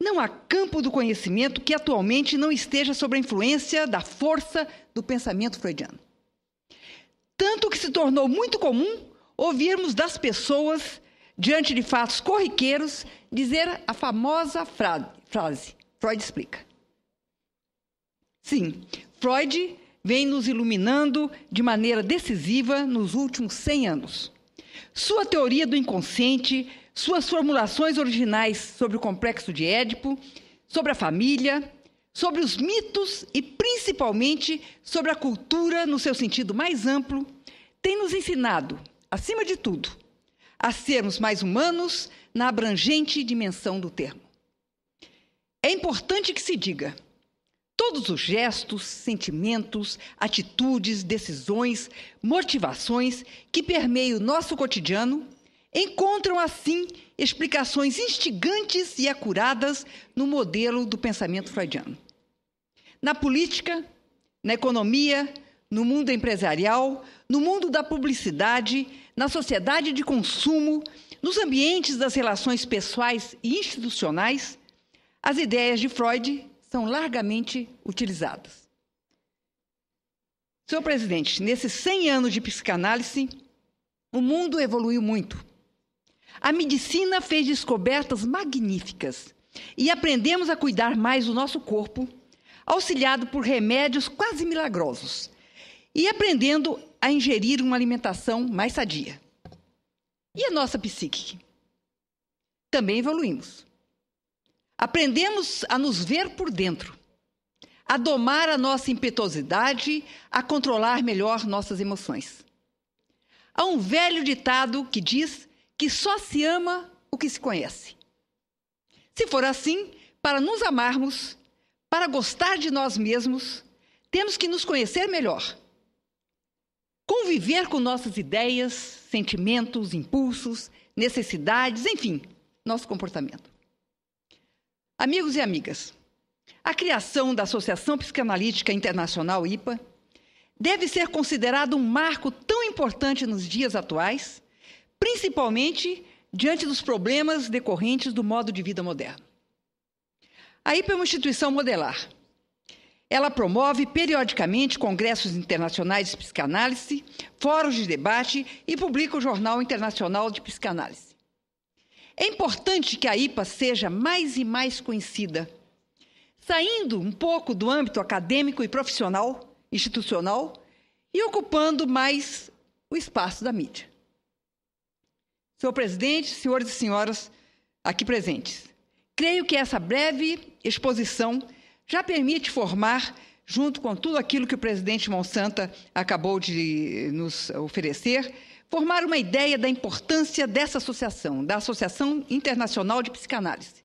Não há campo do conhecimento que atualmente não esteja sob a influência da força do pensamento freudiano. Tanto que se tornou muito comum ouvirmos das pessoas, diante de fatos corriqueiros, dizer a famosa frase, frase Freud explica. Sim, Freud vem nos iluminando de maneira decisiva nos últimos 100 anos. Sua teoria do inconsciente, suas formulações originais sobre o complexo de Édipo, sobre a família, sobre os mitos e principalmente sobre a cultura no seu sentido mais amplo, tem nos ensinado, acima de tudo, a sermos mais humanos na abrangente dimensão do termo. É importante que se diga Todos os gestos, sentimentos, atitudes, decisões, motivações que permeiam nosso cotidiano encontram, assim, explicações instigantes e acuradas no modelo do pensamento freudiano. Na política, na economia, no mundo empresarial, no mundo da publicidade, na sociedade de consumo, nos ambientes das relações pessoais e institucionais, as ideias de Freud são largamente utilizadas. Senhor presidente, nesses 100 anos de psicanálise, o mundo evoluiu muito. A medicina fez descobertas magníficas e aprendemos a cuidar mais do nosso corpo, auxiliado por remédios quase milagrosos e aprendendo a ingerir uma alimentação mais sadia. E a nossa psique? Também evoluímos. Aprendemos a nos ver por dentro, a domar a nossa impetuosidade, a controlar melhor nossas emoções. Há um velho ditado que diz que só se ama o que se conhece. Se for assim, para nos amarmos, para gostar de nós mesmos, temos que nos conhecer melhor. Conviver com nossas ideias, sentimentos, impulsos, necessidades, enfim, nosso comportamento. Amigos e amigas, a criação da Associação Psicanalítica Internacional IPA deve ser considerada um marco tão importante nos dias atuais, principalmente diante dos problemas decorrentes do modo de vida moderno. A IPA é uma instituição modelar. Ela promove periodicamente congressos internacionais de psicanálise, fóruns de debate e publica o Jornal Internacional de Psicanálise. É importante que a IPA seja mais e mais conhecida. Saindo um pouco do âmbito acadêmico e profissional, institucional, e ocupando mais o espaço da mídia. Senhor presidente, senhores e senhoras aqui presentes, creio que essa breve exposição já permite formar junto com tudo aquilo que o presidente Monsanto acabou de nos oferecer, formar uma ideia da importância dessa associação, da Associação Internacional de Psicanálise.